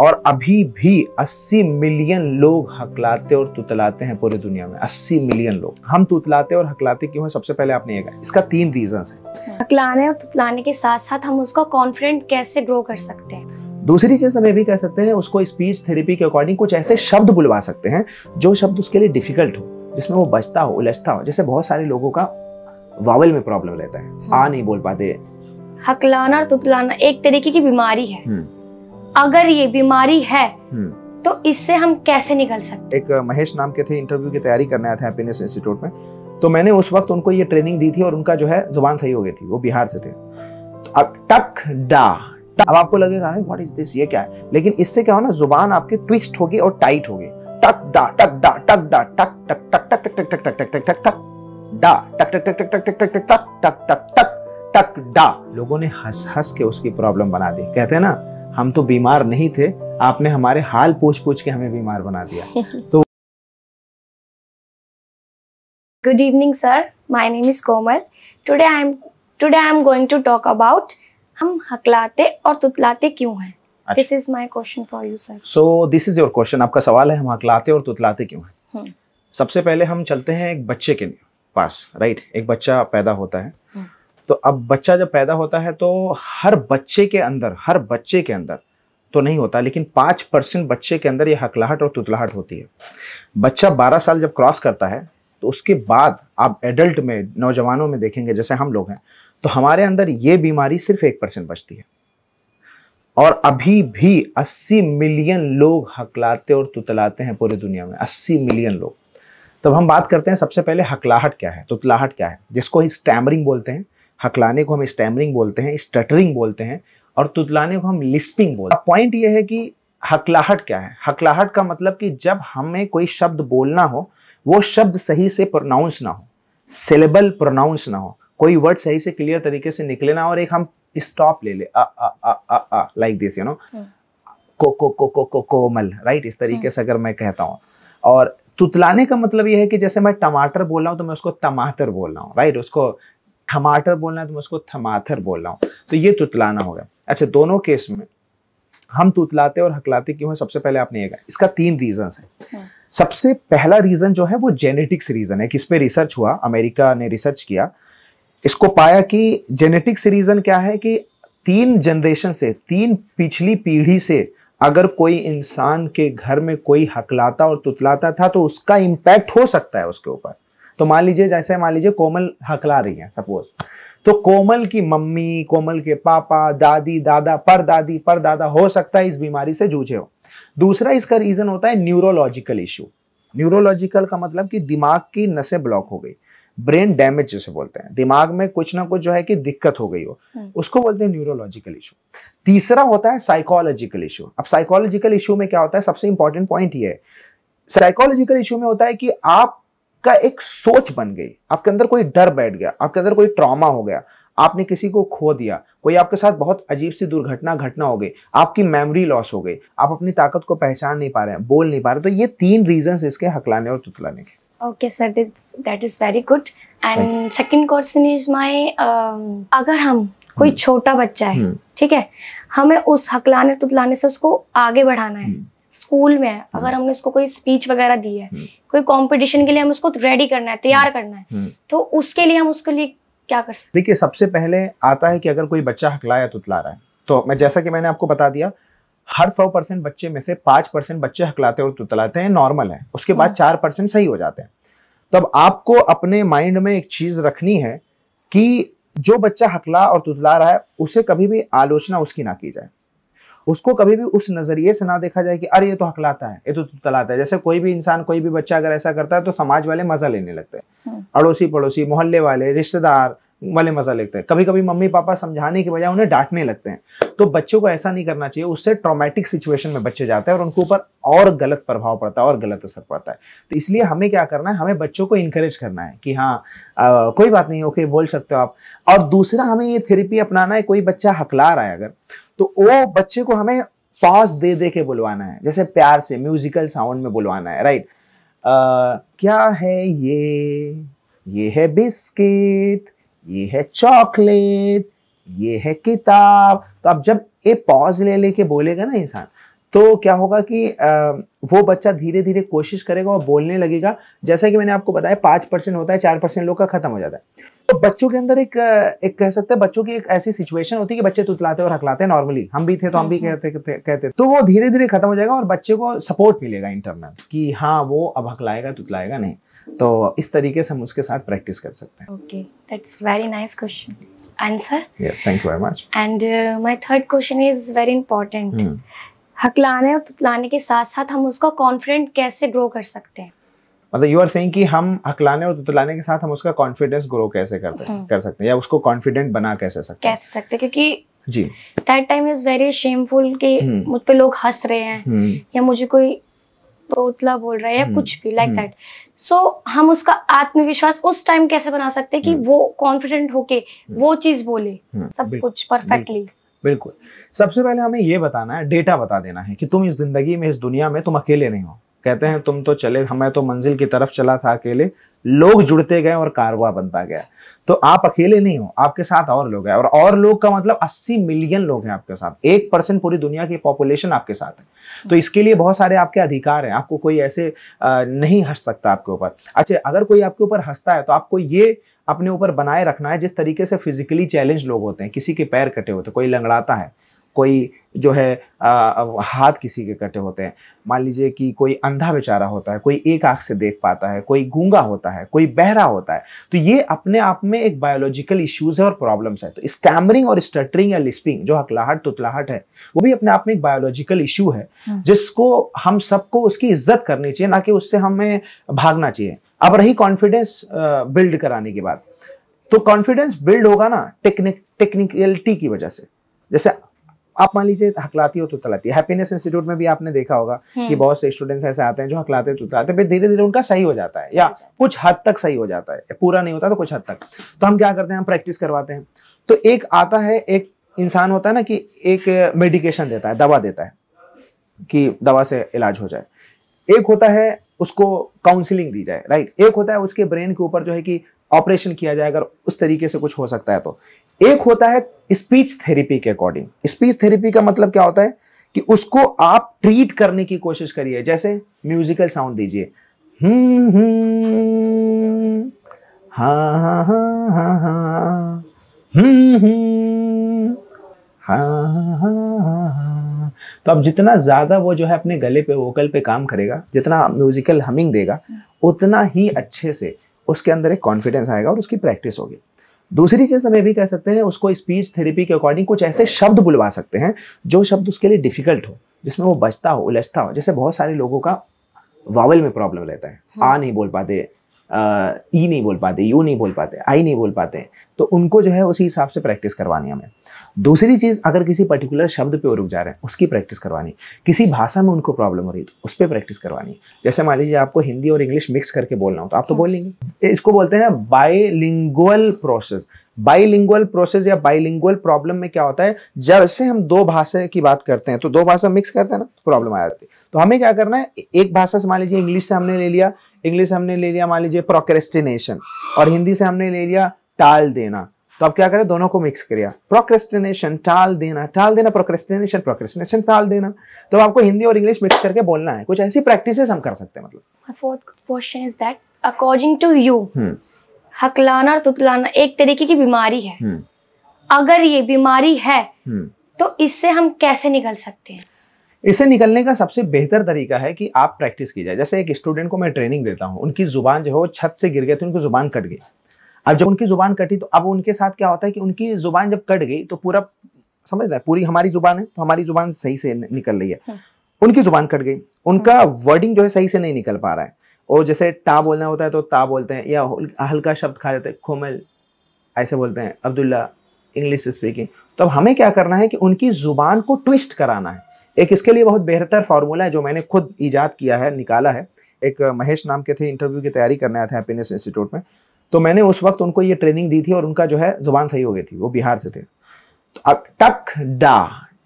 और अभी भी 80 मिलियन लोग हकलाते और तुतलाते हैं पूरी दुनिया में 80 मिलियन लोग हम तुतलाते और हकलाते क्यों हैं सबसे पहले आपने ये कहा इसका तीन रीजन है हाँ। हकलाने और तुतलाने के साथ साथ हम उसका कॉन्फिडेंट कैसे ग्रो कर सकते हैं दूसरी चीज हम ये भी कह सकते हैं उसको स्पीच थेरेपी के अकॉर्डिंग कुछ ऐसे शब्द बुलवा सकते हैं जो शब्द उसके लिए डिफिकल्ट हो जिसमें वो बचता हो उलझता हो जैसे बहुत सारे लोगों का वावल में प्रॉब्लम रहता है हाँ। आ नहीं बोल पाते हकलाना और तुतलाना एक तरीके की बीमारी है हम्म। अगर ये बीमारी है तो इससे हम कैसे निकल सकते एक महेश नाम के थे इंटरव्यू की तैयारी करने आए थे इंस्टीट्यूट में तो मैंने उस वक्त उनको ये ट्रेनिंग दी थी और उनका जो है जुबान सही हो गई थी वो बिहार से थे अब टक डा अब आपको लगेगा व्हाट इज दिस ये क्या है लेकिन इससे क्या हो ना जुबान आपकी ट्विस्ट होगी और टाइट होगी टक डा टक डा टक डा टक टक टक टक टक टक टक टक टक टक टक डा टक टक टक टक टक टक टक टक टक टक टक टक टक डा लोगों ने हंस हंस के उसकी प्रॉब्लम बना दी कहते हैं ना हम तो बीमार नहीं थे आपने हमारे हाल पूछ पूछ के हमें बीमार बना दिया तो good evening sir my name is Komal today I am today I am going to talk about हम हकलाते और तुतलाते क्यों हैं this is my question for you sir so this is your question आपका सवाल है हम हकलाते और तुतलाते क्यों हैं हम्म। सबसे पहले हम चलते हैं एक बच्चे के पास राइट right? एक बच्चा पैदा होता है तो अब बच्चा जब पैदा होता है तो हर बच्चे के अंदर हर बच्चे के अंदर तो नहीं होता लेकिन पाँच परसेंट बच्चे के अंदर ये हकलाहट और तुतलाहट होती है बच्चा बारह साल जब क्रॉस करता है तो उसके बाद आप एडल्ट में नौजवानों में देखेंगे जैसे हम लोग हैं तो हमारे अंदर ये बीमारी सिर्फ एक परसेंट बचती है और अभी भी 80 मिलियन लोग हकलाते और तुतलाते हैं पूरी दुनिया में 80 मिलियन लोग तब हम बात करते हैं सबसे पहले हकलाहट क्या है तुतलाहट क्या है जिसको ही स्टैमरिंग बोलते हैं हकलाने को हम स्टैमरिंग बोलते हैं स्टटरिंग बोलते हैं और तुतलाने को हम लिस्पिंग बोलते हैं पॉइंट ये है कि हकलाहट क्या है हकलाहट का मतलब कि जब हमें कोई शब्द बोलना हो वो शब्द सही से प्रोनाउंस ना हो सिलेबल प्रोनाउंस ना हो कोई वर्ड सही से क्लियर तरीके से निकले ना और एक हम स्टॉप ले ले लाइक दिस यू नो को को को को को कोमल राइट इस तरीके हम्म। से अगर मैं कहता हूँ और तुतलाने का मतलब यह है कि जैसे मैं टमाटर बोल रहा हूँ तो मैं उसको टमाटर बोल रहा हूँ राइट उसको थमाटर बोलना है तो मैं उसको थमाथर बोल रहा हूँ तो ये तुतलाना होगा अच्छा दोनों केस में हम तुतलाते और हकलाते क्यों है सबसे पहले आपने ये कहा इसका तीन रीजन है हाँ। सबसे पहला रीजन जो है वो जेनेटिक्स रीजन है किस पे रिसर्च हुआ अमेरिका ने रिसर्च किया इसको पाया कि जेनेटिक्स रीजन क्या है कि तीन जनरेशन से तीन पिछली पीढ़ी से अगर कोई इंसान के घर में कोई हकलाता और तुतलाता था तो उसका इम्पैक्ट हो सकता है उसके ऊपर तो मान लीजिए जैसे मान लीजिए कोमल हकला रही है सपोज तो कोमल की मम्मी कोमल के पापा दादी दादा पर दादी पर दादा हो सकता है इस बीमारी से जूझे हो दूसरा इसका रीजन होता है न्यूरोलॉजिकल इश्यू न्यूरोलॉजिकल का मतलब कि दिमाग की नसें ब्लॉक हो गई ब्रेन डैमेज जिसे बोलते हैं दिमाग में कुछ ना कुछ जो है कि दिक्कत हो गई हो हम्म। उसको बोलते हैं न्यूरोलॉजिकल इशू तीसरा होता है साइकोलॉजिकल इशू अब साइकोलॉजिकल इशू में क्या होता है सबसे इंपॉर्टेंट पॉइंट ये है साइकोलॉजिकल इशू में होता है कि आप का एक सोच बन गई आपके अंदर कोई डर बैठ गया आपके अंदर कोई ट्रॉमा हो गया आपने किसी को खो दिया कोई आपके साथ बहुत अजीब सी दुर्घटना घटना हो गई आपकी मेमोरी लॉस हो गई आप अपनी ताकत को पहचान नहीं पा रहे हैं बोल नहीं पा रहे तो ये तीन रीजन इसके हकलाने और तुतलाने के okay sir that is very good and second question is my अगर हम कोई हम्म। छोटा बच्चा है हम्म। ठीक है हमें उस हकलाने तुतलाने से उसको आगे बढ़ाना है हम्म। स्कूल में है हम्म। अगर हमने उसको कोई स्पीच वगैरह दी है हम्म। कोई कंपटीशन के लिए हम उसको रेडी करना है तैयार हम्म। करना है तो उसके लिए हम उसके लिए क्या कर सकते देखिए सबसे पहले आता है कि अगर कोई बच्चा हकलाया या तुतला रहा है तो मैं जैसा कि मैंने आपको बता दिया हर सौ परसेंट बच्चे में से पांच परसेंट बच्चे हकलाते और तुतलाते हैं नॉर्मल है उसके बाद हाँ। चार परसेंट सही हो जाते हैं तब आपको अपने माइंड में एक चीज रखनी है कि जो बच्चा हकला और तुतला रहा है उसे कभी भी आलोचना उसकी ना की जाए उसको कभी भी उस नज़रिए से ना देखा जाए कि अरे ये तो हकलाता है ये तो तलाता है जैसे कोई भी इंसान कोई भी बच्चा अगर ऐसा करता है तो समाज वाले मज़ा लेने लगते हैं हम्म। अड़ोसी पड़ोसी मोहल्ले वाले रिश्तेदार वाले मजा लेते हैं कभी कभी मम्मी पापा समझाने की बजाय उन्हें डांटने लगते हैं तो बच्चों को ऐसा नहीं करना चाहिए उससे ट्रोमेटिक सिचुएशन में बच्चे जाते हैं और उनके ऊपर और गलत प्रभाव पड़ता है और गलत असर पड़ता है तो इसलिए हमें क्या करना है हमें बच्चों को इंकरेज करना है कि हाँ आ, कोई बात नहीं ओके बोल सकते हो आप और दूसरा हमें ये थेरेपी अपनाना है कोई बच्चा हकला रहा है अगर तो वो बच्चे को हमें पॉज दे दे के बुलवाना है जैसे प्यार से म्यूजिकल साउंड में बुलवाना है राइट आ, क्या है ये ये है बिस्किट ये है चॉकलेट ये है किताब तो अब जब ये पॉज ले लेके बोलेगा ना इंसान तो क्या होगा कि वो बच्चा धीरे धीरे कोशिश करेगा और बोलने लगेगा जैसा कि मैंने आपको बताया पाँच परसेंट होता है चार परसेंट लोग का खत्म हो जाता है तो बच्चों के अंदर एक एक कह सकते हैं बच्चों की एक ऐसी सिचुएशन होती है कि बच्चे तुतलाते और हकलाते हैं नॉर्मली हम भी थे तो हम भी हम्म, हम्म। कहते कहते तो वो धीरे धीरे खत्म हो जाएगा और बच्चे को सपोर्ट मिलेगा इंटरनल कि हाँ वो अब हकलाएगा तुतलाएगा नहीं तो इस तरीके से हम उसके साथ प्रैक्टिस कर सकते हैं okay that's very nice question answer yes thank you very much and my third question is very important हकलाने और तुतलाने के साथ साथ हम उसका कॉन्फिडेंट कैसे ग्रो कर सकते हैं मतलब यू आर सेइंग कि हम हकलाने और तुतलाने के साथ हम उसका कॉन्फिडेंस ग्रो कैसे करते हैं हम्म। कर सकते हैं या उसको कॉन्फिडेंट बना कैसे सकते हैं कैसे सकते हैं क्योंकि जी that time is very shameful कि हम्म। मुझ पे लोग हंस रहे हैं हम्म। या मुझे कोई तोतला बोल रहा है या कुछ भी लाइक दैट सो हम उसका आत्मविश्वास उस टाइम कैसे बना सकते हैं कि वो कॉन्फिडेंट होके वो चीज बोले सब कुछ परफेक्टली बिल्कुल सबसे पहले हमें ये बताना है डेटा बता देना है कि तुम इस जिंदगी में इस दुनिया में तुम अकेले नहीं हो कहते हैं तुम तो चले हमें तो मंजिल की तरफ चला था अकेले लोग जुड़ते गए और कारवा बनता गया तो आप अकेले नहीं हो आपके साथ और लोग हैं और और लोग का मतलब 80 मिलियन लोग हैं आपके साथ एक परसेंट पूरी दुनिया की पॉपुलेशन आपके साथ है तो इसके लिए बहुत सारे आपके अधिकार हैं आपको कोई ऐसे नहीं हंस सकता आपके ऊपर अच्छा अगर कोई आपके ऊपर हंसता है तो आपको ये अपने ऊपर बनाए रखना है जिस तरीके से फिजिकली चैलेंज लोग होते हैं किसी के पैर कटे होते हैं कोई लंगड़ाता है कोई जो है आ, हाथ किसी के कटे होते हैं मान लीजिए कि कोई अंधा बेचारा होता है कोई एक आंख से देख पाता है कोई गूंगा होता है कोई बहरा होता है तो ये अपने आप में एक बायोलॉजिकल इश्यूज है और प्रॉब्लम्स है तो स्टैमरिंग और स्टटरिंग या लिस्पिंग जो हकलाहट तुतलाहट है वो भी अपने आप में एक बायोलॉजिकल इशू है हाँ। जिसको हम सबको उसकी इज्जत करनी चाहिए ना कि उससे हमें भागना चाहिए अब रही कॉन्फिडेंस बिल्ड कराने की बात तो कॉन्फिडेंस बिल्ड होगा ना टेक्निक टेक्निकलिटी की वजह से जैसे आप मान लीजिए हकलाती हो तो तलाती हैप्पीनेस इंस्टीट्यूट में भी आपने देखा होगा हम्म। कि बहुत से स्टूडेंट्स ऐसे आते हैं जो हकलाते हैं तुतलाते फिर धीरे धीरे उनका सही हो जाता है या कुछ हद तक सही हो जाता है पूरा नहीं होता तो कुछ हद तक तो हम क्या करते हैं हम प्रैक्टिस करवाते हैं तो एक आता है एक इंसान होता है ना कि एक मेडिकेशन देता है दवा देता है कि दवा से इलाज हो जाए एक होता है उसको काउंसिलिंग दी जाए राइट एक होता है उसके ब्रेन के ऊपर जो है कि ऑपरेशन किया जाए अगर उस तरीके से कुछ हो सकता है तो एक होता है स्पीच थेरेपी के अकॉर्डिंग स्पीच थेरेपी का मतलब क्या होता है कि उसको आप ट्रीट करने की कोशिश करिए जैसे म्यूजिकल साउंड दीजिए हम्म हम्म हाँ, हाँ, हाँ, हम्म हम्म तो अब जितना ज़्यादा वो जो है अपने गले पे वोकल पे काम करेगा जितना म्यूजिकल हमिंग देगा उतना ही अच्छे से उसके अंदर एक कॉन्फिडेंस आएगा और उसकी प्रैक्टिस होगी दूसरी चीज़ हम ये भी कह सकते हैं उसको स्पीच थेरेपी के अकॉर्डिंग कुछ ऐसे शब्द बुलवा सकते हैं जो शब्द उसके लिए डिफिकल्ट हो जिसमें वो बचता हो उलझता हो जैसे बहुत सारे लोगों का वावल में प्रॉब्लम रहता है हाँ। आ नहीं बोल पाते ई नहीं बोल पाते यू नहीं बोल पाते आई नहीं बोल पाते तो उनको जो है उसी हिसाब से प्रैक्टिस करवानी हमें दूसरी चीज़ अगर किसी पर्टिकुलर शब्द पे रुक जा रहे हैं उसकी प्रैक्टिस करवानी किसी भाषा में उनको प्रॉब्लम हो रही है तो उस पर प्रैक्टिस करवानी जैसे मान लीजिए आपको हिंदी और इंग्लिश मिक्स करके बोलना हो तो आप तो बोल लेंगे इसको बोलते हैं बाईलिंगुअल प्रोसेस बाईलिंगुअल प्रोसेस या बाईलिंगुअल प्रॉब्लम में क्या होता है जब से हम दो भाषा की बात करते हैं तो दो भाषा मिक्स करते हैं ना तो प्रॉब्लम आ जाती है तो हमें क्या करना है एक भाषा से मान लीजिए इंग्लिश से हमने ले लिया इंग्लिश हमने ले लिया मान लीजिए प्रोक्रेस्टिनेशन और हिंदी से हमने ले लिया टाल देना तो अब क्या करें दोनों को मिक्स करिए प्रोक्रेस्टिनेशन टाल देना टाल देना प्रोक्रेस्टिनेशन प्रोक्रेस्टिनेशन टाल देना तो आपको हिंदी और इंग्लिश मिक्स करके बोलना है कुछ ऐसी प्रैक्टिसेस हम कर सकते हैं मतलब my fourth question is that according to you हकलाना और तुतलाना एक तरीके की बीमारी है हम्म। अगर ये बीमारी है हम्म। तो इससे हम कैसे निकल सकते हैं इसे निकलने का सबसे बेहतर तरीका है कि आप प्रैक्टिस की जाए जैसे एक स्टूडेंट को मैं ट्रेनिंग देता हूँ उनकी ज़ुबान जो है वो छत से गिर गई तो उनकी ज़ुबान कट गई अब जब उनकी ज़ुबान कटी तो अब उनके साथ क्या होता है कि उनकी ज़ुबान जब कट गई तो पूरा समझ रहा है पूरी हमारी ज़ुबान है तो हमारी ज़ुबान सही से निकल रही है हाँ। उनकी ज़ुबान कट गई उनका वर्डिंग हाँ। जो है सही से नहीं निकल पा रहा है और जैसे टा बोलना होता है तो ता बोलते हैं या हल्का शब्द खा जाते हैं खोमल ऐसे बोलते हैं अब्दुल्ला इंग्लिश स्पीकिंग तो अब हमें क्या करना है कि उनकी ज़ुबान को ट्विस्ट कराना है एक इसके लिए बहुत बेहतर फार्मूला है जो मैंने खुद ईजाद किया है निकाला है एक महेश नाम के थे इंटरव्यू की तैयारी करने आए थे हैप्पीनेस इंस्टीट्यूट में तो मैंने उस वक्त उनको ये ट्रेनिंग दी थी और उनका जो है जुबान सही हो गई थी वो बिहार से थे तो अब टक डा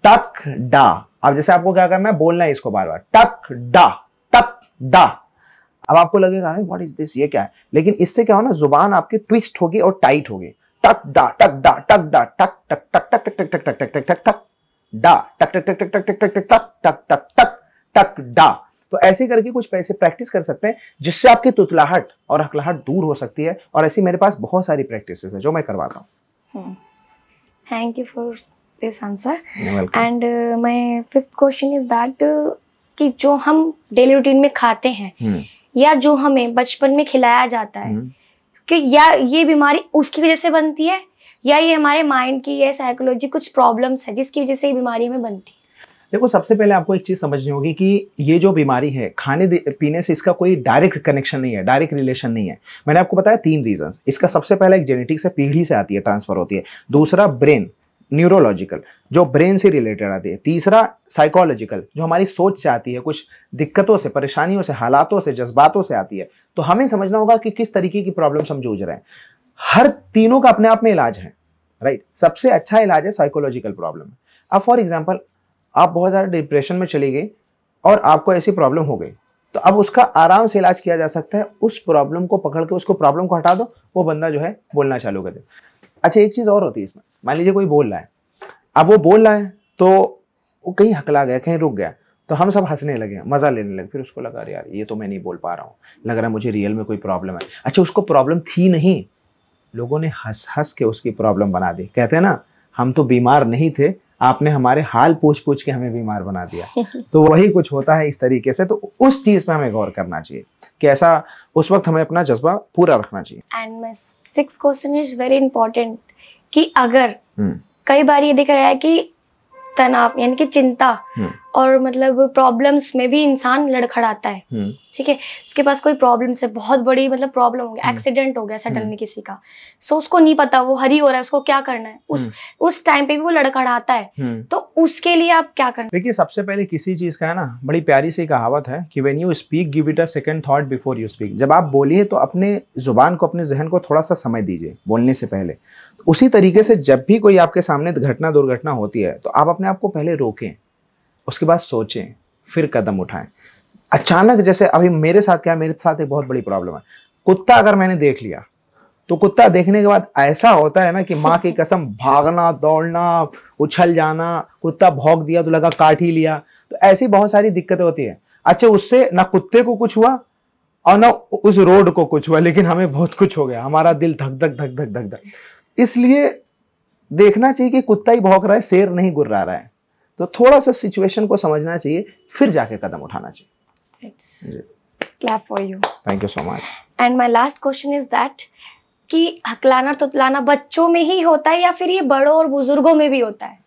टक डा अब जैसे आपको क्या करना है बोलना है इसको बार बार टक डा टक डा अब आपको लगेगा व्हाट इज दिस ये क्या है लेकिन इससे क्या हो ना जुबान आपकी ट्विस्ट होगी और टाइट होगी टक डा टक डा टक डा टक टक टक टक टक टक टक टक टक टक टक डा टक टक टक टक टक टक टक टक टक टक टक टक टक डा तो ऐसे करके कुछ पैसे प्रैक्टिस कर सकते हैं जिससे आपकी तुतलाहट और हकलाहट दूर हो सकती है और ऐसी मेरे पास बहुत सारी प्रैक्टिस है जो मैं करवाता हूँ thank you for this answer and my fifth question is that कि जो हम डेली रूटीन में खाते हैं hmm. या जो हमें बचपन में खिलाया जाता है hmm. कि या ये बीमारी उसकी वजह से बनती है या ये हमारे माइंड की या साइकोलॉजी कुछ प्रॉब्लम्स है जिसकी वजह से ये बीमारी में बनती देखो सबसे पहले आपको एक चीज़ समझनी होगी कि ये जो बीमारी है खाने पीने से इसका कोई डायरेक्ट कनेक्शन नहीं है डायरेक्ट रिलेशन नहीं है मैंने आपको बताया तीन रीजंस इसका सबसे पहला एक जेनेटिक्स है पीढ़ी से आती है ट्रांसफर होती है दूसरा ब्रेन न्यूरोलॉजिकल जो ब्रेन से रिलेटेड आती है तीसरा साइकोलॉजिकल जो हमारी सोच से आती है कुछ दिक्कतों से परेशानियों से हालातों से जज्बातों से आती है तो हमें समझना होगा कि किस तरीके की प्रॉब्लम हम जूझ रहे हैं हर तीनों का अपने आप में इलाज है राइट right? सबसे अच्छा इलाज है साइकोलॉजिकल प्रॉब्लम अब फॉर एग्जाम्पल आप बहुत ज़्यादा डिप्रेशन में चले गए और आपको ऐसी प्रॉब्लम हो गई तो अब उसका आराम से इलाज किया जा सकता है उस प्रॉब्लम को पकड़ के उसको प्रॉब्लम को हटा दो वो बंदा जो है बोलना चालू कर दे अच्छा एक चीज़ और होती है इसमें मान लीजिए कोई बोल रहा है अब वो बोल रहा है तो वो कहीं हकला गया कहीं रुक गया तो हम सब हंसने लगे मज़ा लेने लगे फिर उसको लगा अरे यार ये तो मैं नहीं बोल पा रहा हूँ लग रहा है मुझे रियल में कोई प्रॉब्लम है अच्छा उसको प्रॉब्लम थी नहीं लोगों ने हंस हंस के उसकी प्रॉब्लम बना दी कहते हैं ना हम तो बीमार नहीं थे आपने हमारे हाल पूछ पूछ के हमें बीमार बना दिया तो वही कुछ होता है इस तरीके से तो उस चीज पे हमें गौर करना चाहिए कि ऐसा उस वक्त हमें अपना जज्बा पूरा रखना चाहिए and six question is very important कि अगर हम्म। कई बार ये देखा गया है कि तनाव यानी कि चिंता हम्म। और मतलब प्रॉब्लम्स में भी इंसान लड़खड़ाता है हम्म। ठीक है उसके पास कोई प्रॉब्लम है बहुत बड़ी मतलब प्रॉब्लम हो गया एक्सीडेंट हम्म। हो गया सडनली हम्म। किसी का सो so, उसको नहीं पता वो हरी हो रहा है उसको क्या करना है उस उस टाइम पे भी वो लड़खड़ाता है तो उसके लिए आप क्या करना देखिए सबसे पहले किसी चीज का है ना बड़ी प्यारी सी कहावत है कि when you speak give it a second thought before you speak जब आप बोलिए तो अपने जुबान को अपने जहन को थोड़ा सा समय दीजिए बोलने से पहले उसी तरीके से जब भी कोई आपके सामने घटना दुर्घटना होती है तो आप अपने आप को पहले रोकें उसके बाद सोचें फिर कदम उठाएं अचानक जैसे अभी मेरे साथ क्या मेरे साथ एक बहुत बड़ी प्रॉब्लम है कुत्ता अगर मैंने देख लिया तो कुत्ता देखने के बाद ऐसा होता है ना कि माँ की कसम भागना दौड़ना उछल जाना कुत्ता भौंक दिया तो लगा काट ही लिया तो ऐसी बहुत सारी दिक्कतें होती है अच्छा उससे ना कुत्ते को कुछ हुआ और ना उस रोड को कुछ हुआ लेकिन हमें बहुत कुछ हो गया हमारा दिल धक धक धक धक धक धक इसलिए देखना चाहिए कि कुत्ता ही भौंक रहा है शेर नहीं गुर्रा रहा है तो थोड़ा सा सिचुएशन को समझना चाहिए फिर जाके कदम उठाना चाहिए clap for you thank you so much and my last question is that कि हकलाना तुतलाना बच्चों में ही होता है या फिर ये बड़ों और बुजुर्गों में भी होता है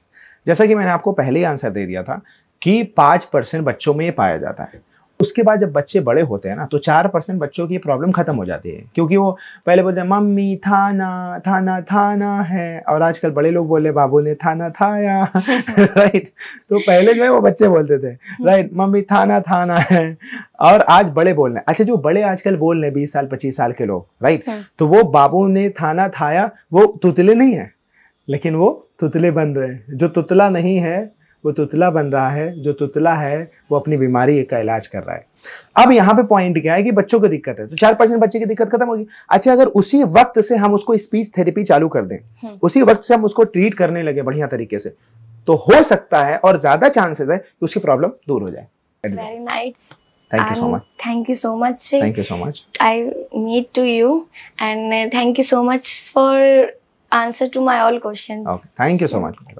जैसा कि मैंने आपको पहले ही आंसर दे दिया था कि पाँच परसेंट बच्चों में ये पाया जाता है उसके बाद जब बच्चे बड़े होते हैं ना तो चार परसेंट बच्चों की प्रॉब्लम खत्म हो जाती है क्योंकि वो पहले बोलते हैं मम्मी थाना थाना थाना है और आजकल बड़े लोग बोले बाबू ने थाना थाया राइट तो पहले जो है वो बच्चे बोलते थे राइट मम्मी थाना थाना है और आज बड़े बोल रहे अच्छा जो बड़े आजकल बोल रहे हैं बीस साल पच्चीस साल के लोग राइट हाँ। तो वो बाबू ने थाना थाया वो तुतले नहीं है लेकिन वो तुतले बन रहे हैं जो तुतला नहीं है वो तुतला बन रहा है जो तुतला है वो अपनी बीमारी का इलाज कर रहा है अब यहाँ पे पॉइंट क्या है कि बच्चों को दिक्कत है तो चार परसेंट बच्चे की दिक्कत खत्म होगी अच्छा अगर उसी वक्त से हम उसको स्पीच थेरेपी चालू कर दें हम्म। उसी वक्त से हम उसको ट्रीट करने लगे बढ़िया तरीके से तो हो सकता है और ज्यादा चांसेस है कि उसकी प्रॉब्लम दूर हो जाए very nice thank you so much thank you so much thank you so much i meet to you and uh, thank you so much for answer to my all questions okay thank you so much